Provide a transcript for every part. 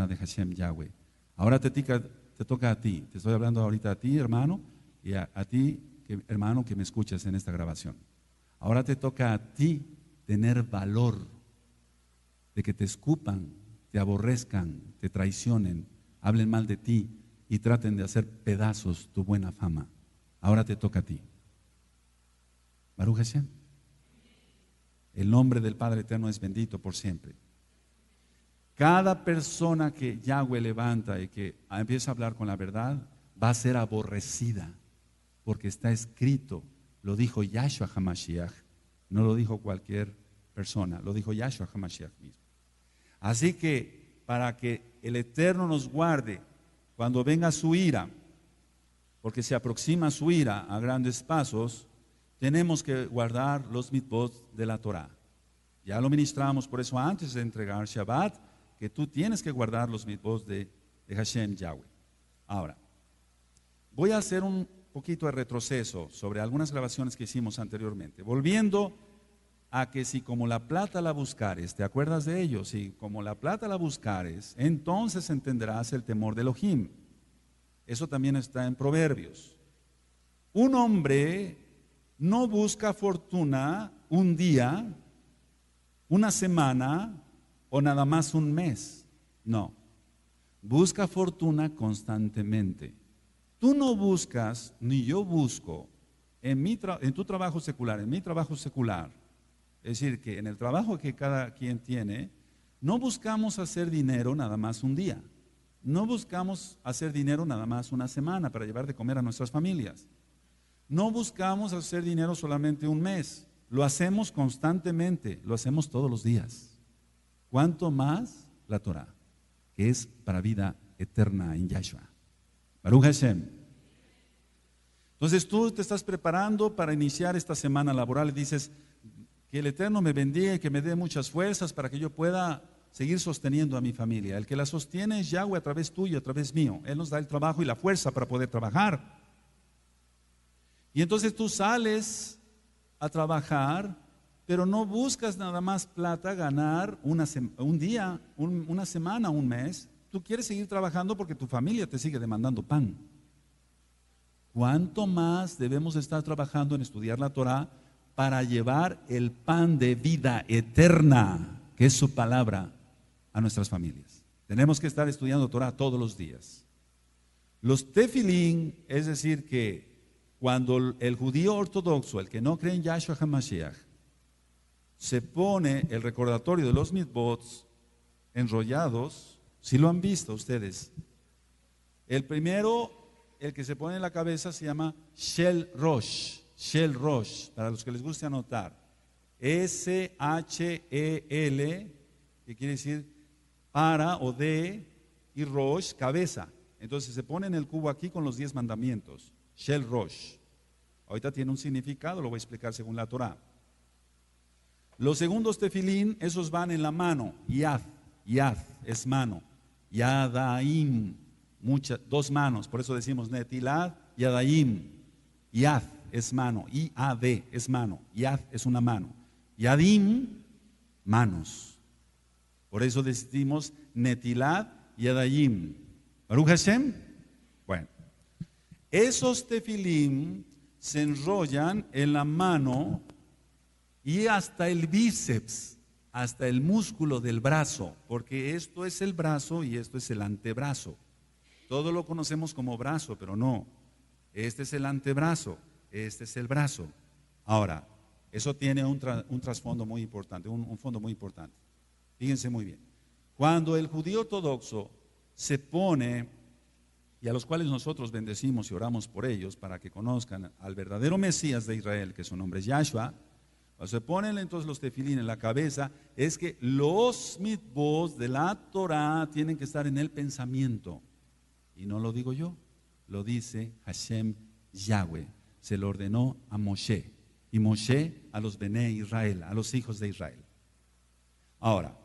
de Hashem Yahweh. Ahora te, te toca a ti, te estoy hablando ahorita a ti, hermano, y a, ti, hermano, que me escuchas en esta grabación. Ahora te toca a ti tener valor de que te escupan, te aborrezcan, te traicionen, hablen mal de ti y traten de hacer pedazos tu buena fama. Ahora te toca a ti. Baruch Hashem. El nombre del Padre Eterno es bendito por siempre. Cada persona que Yahweh levanta y que empieza a hablar con la verdad va a ser aborrecida, porque está escrito, lo dijo Yahshua Hamashiach, no lo dijo cualquier persona, lo dijo Yahshua Hamashiach mismo. Así que para que el Eterno nos guarde cuando venga su ira, porque se aproxima su ira a grandes pasos, tenemos que guardar los mitzvot de la Torah. Ya lo ministramos, por eso antes de entregar Shabbat, que tú tienes que guardar los mitos de, de Hashem Yahweh. Ahora, voy a hacer un poquito de retroceso sobre algunas grabaciones que hicimos anteriormente. Volviendo a que si como la plata la buscares, ¿te acuerdas de ello? Si como la plata la buscares, entonces entenderás el temor de Elohim. Eso también está en Proverbios. Un hombre no busca fortuna un día, una semana, o nada más un mes. No. Busca fortuna constantemente. Tú no buscas, ni yo busco, en, en tu trabajo secular, en mi trabajo secular, es decir, que en el trabajo que cada quien tiene, no buscamos hacer dinero nada más un día. No buscamos hacer dinero nada más una semana para llevar de comer a nuestras familias. No buscamos hacer dinero solamente un mes. Lo hacemos constantemente, lo hacemos todos los días. Cuanto más la Torah, que es para vida eterna en Yahshua? Baruch Hashem. Entonces tú te estás preparando para iniciar esta semana laboral y dices, que el Eterno me bendiga y que me dé muchas fuerzas para que yo pueda seguir sosteniendo a mi familia. El que la sostiene es Yahweh a través tuyo, a través mío. Él nos da el trabajo y la fuerza para poder trabajar. Y entonces tú sales a trabajar pero no buscas nada más plata ganar una un día, una semana, un mes. Tú quieres seguir trabajando porque tu familia te sigue demandando pan. ¿Cuánto más debemos estar trabajando en estudiar la Torah para llevar el pan de vida eterna, que es su palabra, a nuestras familias? Tenemos que estar estudiando Torah todos los días. Los tefilín, es decir, que cuando el judío ortodoxo, el que no cree en Yahshua HaMashiach, se pone el recordatorio de los mitbots enrollados, si lo han visto ustedes. El primero, el que se pone en la cabeza, se llama Shel Rosh. Shell Rosh, para los que les guste anotar. S-H-E-L, que quiere decir para o de, y Rosh, cabeza. Entonces se pone en el cubo aquí con los diez mandamientos. Shel Rosh. Ahorita tiene un significado, lo voy a explicar según la Torah. Los segundos tefilín, esos van en la mano. Yad, yad es mano. Yadaim, muchas, dos manos, por eso decimos netilad, yadaim. Yad es mano, i a es mano, yad es una mano. Yadim, manos. Por eso decimos netilad, yadayim. Baruch Hashem. Bueno, esos tefilín se enrollan en la mano y hasta el bíceps, hasta el músculo del brazo, porque esto es el brazo y esto es el antebrazo. Todo lo conocemos como brazo, pero no. Este es el antebrazo, este es el brazo. Ahora, eso tiene un, trasfondo muy importante, un, un fondo muy importante. Fíjense muy bien. Cuando el judío ortodoxo se pone, y a los cuales nosotros bendecimos y oramos por ellos, para que conozcan al verdadero Mesías de Israel, que su nombre es Yahshua, se ponen entonces los tefilín en la cabeza, es que los mitbos de la Torah tienen que estar en el pensamiento. Y no lo digo yo, lo dice Hashem Yahweh. Se lo ordenó a Moshe. Y Moshe a los Bene Israel, a los hijos de Israel. Ahora,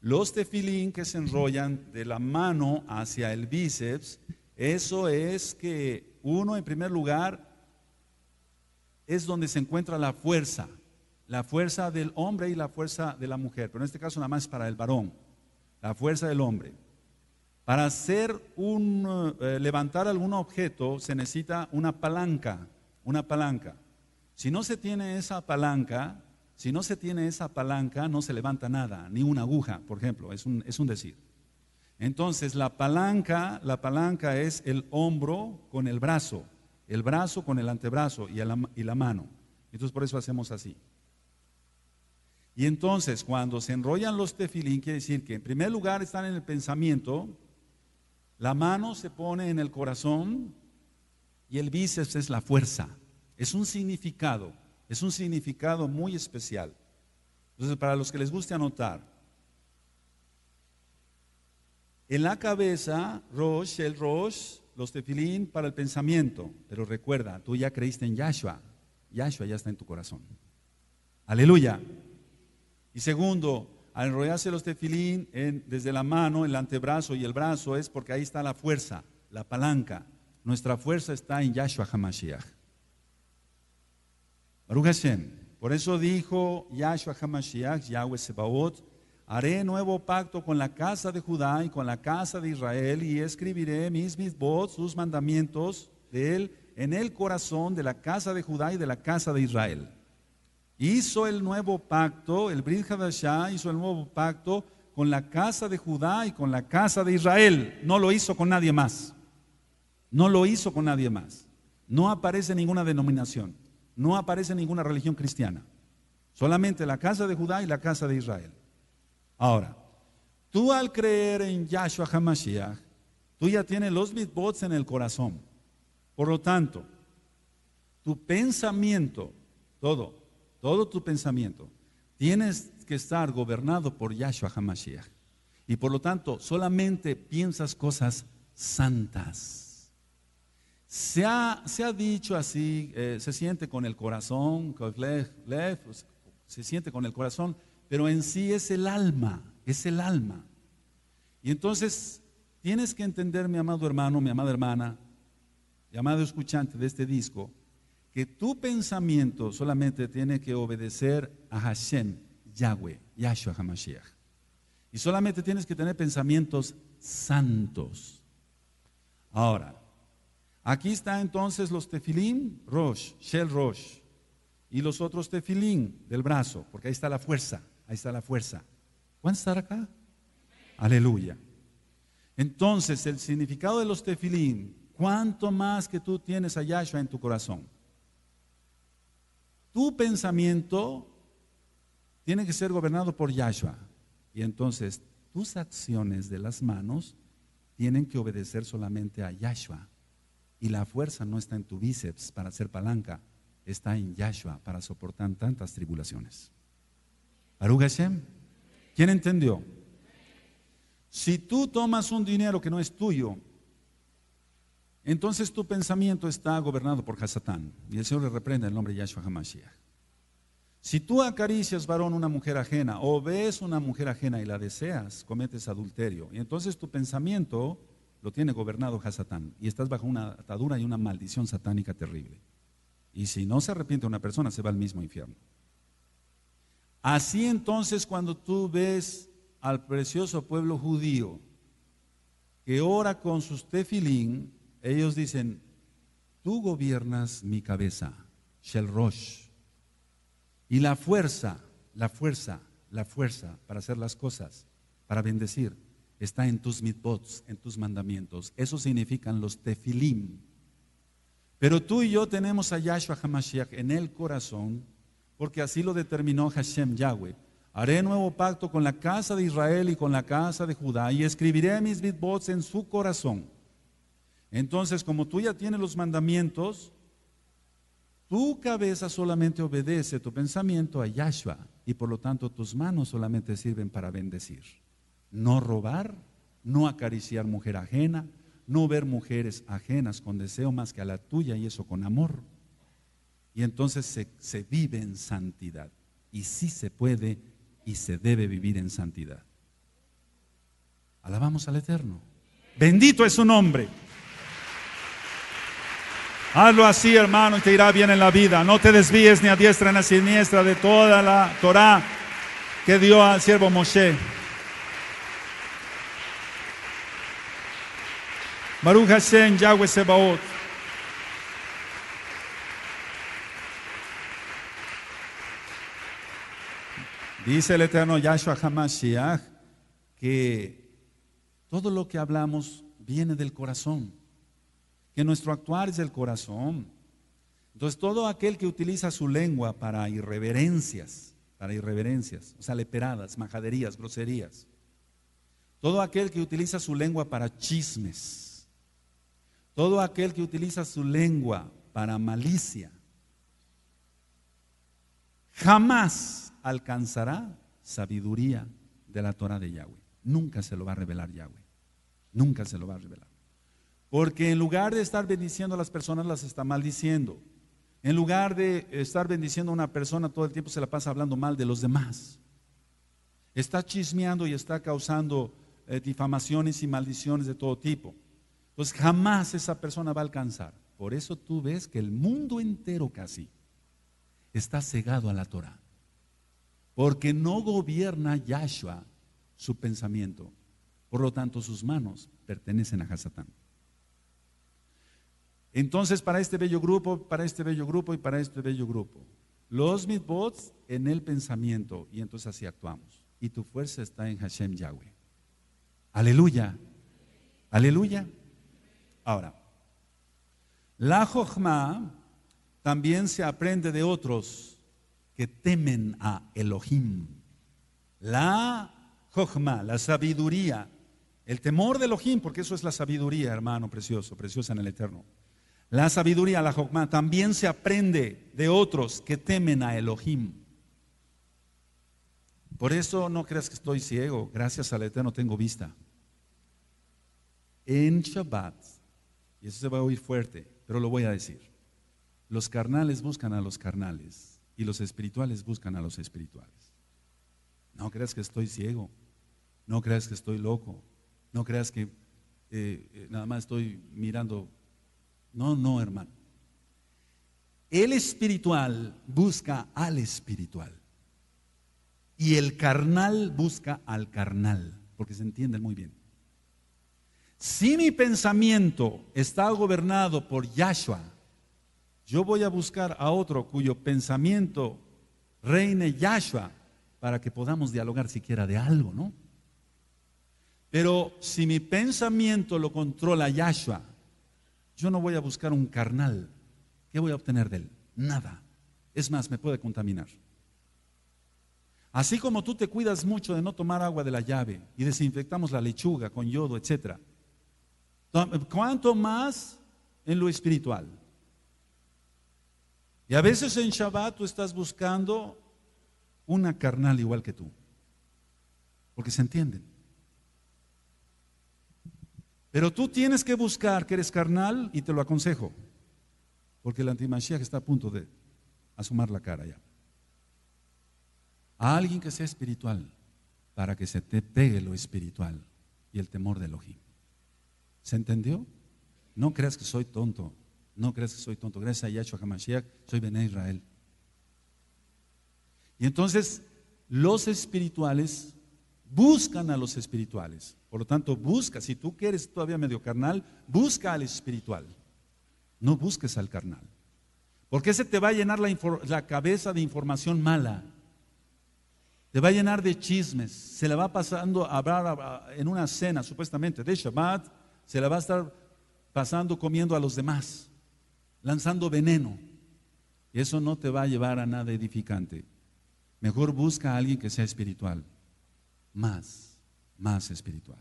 los tefilín que se enrollan de la mano hacia el bíceps, eso es que uno en primer lugar es donde se encuentra la fuerza, la fuerza del hombre y la fuerza de la mujer, pero en este caso nada más para el varón, la fuerza del hombre. Para hacer un, eh, eh, levantar algún objeto se necesita una palanca, una palanca. Si no se tiene esa palanca, si no se tiene esa palanca, no se levanta nada, ni una aguja, por ejemplo, es un, es un decir. Entonces, la palanca, la palanca es el hombro con el brazo el brazo con el antebrazo y la, y mano. Entonces por eso hacemos así. Y entonces cuando se enrollan los tefilín, quiere decir que en primer lugar están en el pensamiento, la mano se pone en el corazón y el bíceps es la fuerza. Es un significado, es un significado muy especial. Entonces para los que les guste anotar, en la cabeza, Rosh, el Rosh, los tefilín para el pensamiento, pero recuerda, tú ya creíste en Yahshua, Yahshua ya está en tu corazón. Aleluya. Y segundo, al enrollarse los tefilín desde la mano, el antebrazo y el brazo, es porque ahí está la fuerza, la palanca. Nuestra fuerza está en Yahshua Hamashiach. Baruch Hashem. Por eso dijo Yahshua Hamashiach, Yahweh Sebaot, Haré nuevo pacto con la casa de Judá y con la casa de Israel y escribiré mis mitzvot, sus mandamientos de él en el corazón de la casa de Judá y de la casa de Israel. Hizo el nuevo pacto, el Brit Hadashah hizo el nuevo pacto con la casa de Judá y con la casa de Israel. No lo hizo con nadie más. No lo hizo con nadie más. No aparece ninguna denominación. No aparece ninguna religión cristiana. Solamente la casa de Judá y la casa de Israel. Ahora, tú al creer en Yahshua HaMashiach, tú ya tienes los bitbots en el corazón. Por lo tanto, tu pensamiento, todo, todo tu pensamiento, tienes que estar gobernado por Yahshua HaMashiach. Y por lo tanto, solamente piensas cosas santas. Se ha, se ha dicho así, eh, se siente con el corazón, se siente con el corazón pero en sí es el alma, es el alma. Y entonces tienes que entender, mi amado hermano, mi amada hermana, mi amado escuchante de este disco, que tu pensamiento solamente tiene que obedecer a Hashem, Yahweh, Yahshua HaMashiach. Y solamente tienes que tener pensamientos santos. Ahora, aquí están entonces los tefilín, Rosh, Shel Rosh, y los otros tefilín del brazo, porque ahí está la fuerza. Ahí está la fuerza. ¿Cuántos estar acá? Aleluya. Entonces, el significado de los tefilín, ¿cuánto más que tú tienes a Yahshua en tu corazón? Tu pensamiento tiene que ser gobernado por Yahshua. Y entonces, tus acciones de las manos tienen que obedecer solamente a Yahshua. Y la fuerza no está en tu bíceps para hacer palanca, está en Yahshua para soportar tantas tribulaciones. Baruch ¿Quién entendió? Si tú tomas un dinero que no es tuyo, entonces tu pensamiento está gobernado por Hasatán. Y el Señor le reprende el nombre de Yahshua HaMashiach. Si tú acaricias, varón, una mujer ajena o ves una mujer ajena y la deseas, cometes adulterio. Y entonces tu pensamiento lo tiene gobernado Hasatán y estás bajo una atadura y una maldición satánica terrible. Y si no se arrepiente una persona, se va al mismo infierno. Así entonces cuando tú ves al precioso pueblo judío que ora con sus tefilín, ellos dicen, tú gobiernas mi cabeza, rosh, Y la fuerza, la fuerza, la fuerza para hacer las cosas, para bendecir, está en tus mitbots, en tus mandamientos. Eso significan los tefilim. Pero tú y yo tenemos a Yahshua Hamashiach en el corazón porque así lo determinó Hashem Yahweh. Haré nuevo pacto con la casa de Israel y con la casa de Judá y escribiré mis bitbots en su corazón. Entonces, como tú ya tienes los mandamientos, tu cabeza solamente obedece tu pensamiento a Yahshua y por lo tanto tus manos solamente sirven para bendecir. No robar, no acariciar mujer ajena, no ver mujeres ajenas con deseo más que a la tuya y eso con amor. Y entonces se, vive en santidad. Y sí se puede y se debe vivir en santidad. Alabamos al Eterno. Bendito es su nombre. Hazlo así, hermano, y te irá bien en la vida. No te desvíes ni a diestra ni a siniestra de toda la Torah que dio al siervo Moshe. Baruch Hashem, Yahweh Sebaot. Dice el eterno Yahshua Hamashiach que todo lo que hablamos viene del corazón, que nuestro actuar es del corazón. Entonces todo aquel que utiliza su lengua para irreverencias, para irreverencias, o sea, leperadas, majaderías, groserías, todo aquel que utiliza su lengua para chismes, todo aquel que utiliza su lengua para malicia, jamás alcanzará sabiduría de la Torah de Yahweh. Nunca se lo va a revelar Yahweh. Nunca se lo va a revelar. Porque en lugar de estar bendiciendo a las personas, las está maldiciendo. En lugar de estar bendiciendo a una persona, todo el tiempo se la pasa hablando mal de los demás. Está chismeando y está causando eh, difamaciones y maldiciones de todo tipo. pues jamás esa persona va a alcanzar. Por eso tú ves que el mundo entero casi está cegado a la Torah. Porque no gobierna Yahshua su pensamiento. Por lo tanto, sus manos pertenecen a Hasatán. Entonces, para este bello grupo, para este bello grupo y para este bello grupo, los mitbots en el pensamiento, y entonces así actuamos. Y tu fuerza está en Hashem Yahweh. Aleluya. Aleluya. Ahora, la Jochma también se aprende de otros que temen a Elohim. La jochma, la sabiduría, el temor de Elohim, porque eso es la sabiduría, hermano precioso, preciosa en el Eterno. La sabiduría, la jochma, también se aprende de otros que temen a Elohim. Por eso no creas que estoy ciego, gracias al Eterno tengo vista. En Shabbat, y eso se va a oír fuerte, pero lo voy a decir. Los carnales buscan a los carnales y los espirituales buscan a los espirituales. No creas que estoy ciego, no creas que estoy loco, no creas que eh, eh, nada más estoy mirando. No, no, hermano. El espiritual busca al espiritual y el carnal busca al carnal, porque se entiende muy bien. Si mi pensamiento está gobernado por Yahshua, yo voy a buscar a otro cuyo pensamiento reine Yahshua para que podamos dialogar siquiera de algo, ¿no? Pero si mi pensamiento lo controla Yahshua, yo no voy a buscar un carnal. ¿Qué voy a obtener de él? Nada. Es más, me puede contaminar. Así como tú te cuidas mucho de no tomar agua de la llave y desinfectamos la lechuga con yodo, etc. ¿Cuánto más en lo espiritual? Y a veces en Shabbat tú estás buscando una carnal igual que tú, porque se entienden. Pero tú tienes que buscar que eres carnal y te lo aconsejo, porque el antimashiach está a punto de asomar la cara ya. A alguien que sea espiritual, para que se te pegue lo espiritual y el temor del Ojim. ¿Se entendió? No creas que soy tonto. No creas que soy tonto, gracias a Yahshua Hamashiach, soy Bené Israel. Y entonces los espirituales buscan a los espirituales. Por lo tanto, busca, si tú quieres todavía medio carnal, busca al espiritual. No busques al carnal. Porque ese te va a llenar la, cabeza de información mala. Te va a llenar de chismes. Se la va pasando a hablar en una cena, supuestamente, de Shabbat. Se la va a estar pasando comiendo a los demás lanzando veneno. Y Eso no te va a llevar a nada edificante. Mejor busca a alguien que sea espiritual. Más, más espiritual.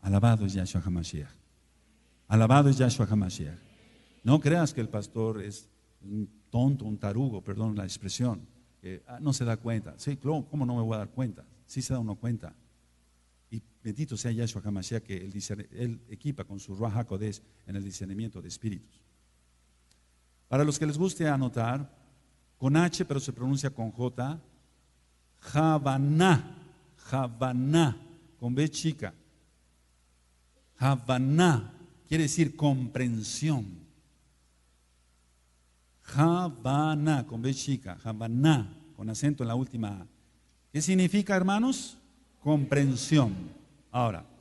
Alabado es Yahshua HaMashiach. Alabado es Yahshua HaMashiach. No creas que el pastor es un tonto, un tarugo, perdón la expresión, ah, no se da cuenta. Sí, ¿cómo no me voy a dar cuenta? Sí se da uno cuenta. Y bendito sea Yahshua HaMashiach que él, equipa con su Ruach HaKodesh en el discernimiento de espíritus. Para los que les guste anotar, con H pero se pronuncia con J, Javaná, Javaná, con B chica. Javaná quiere decir comprensión. Javaná con B chica, Javaná con acento en la última A. ¿Qué significa, hermanos? Comprensión. Ahora,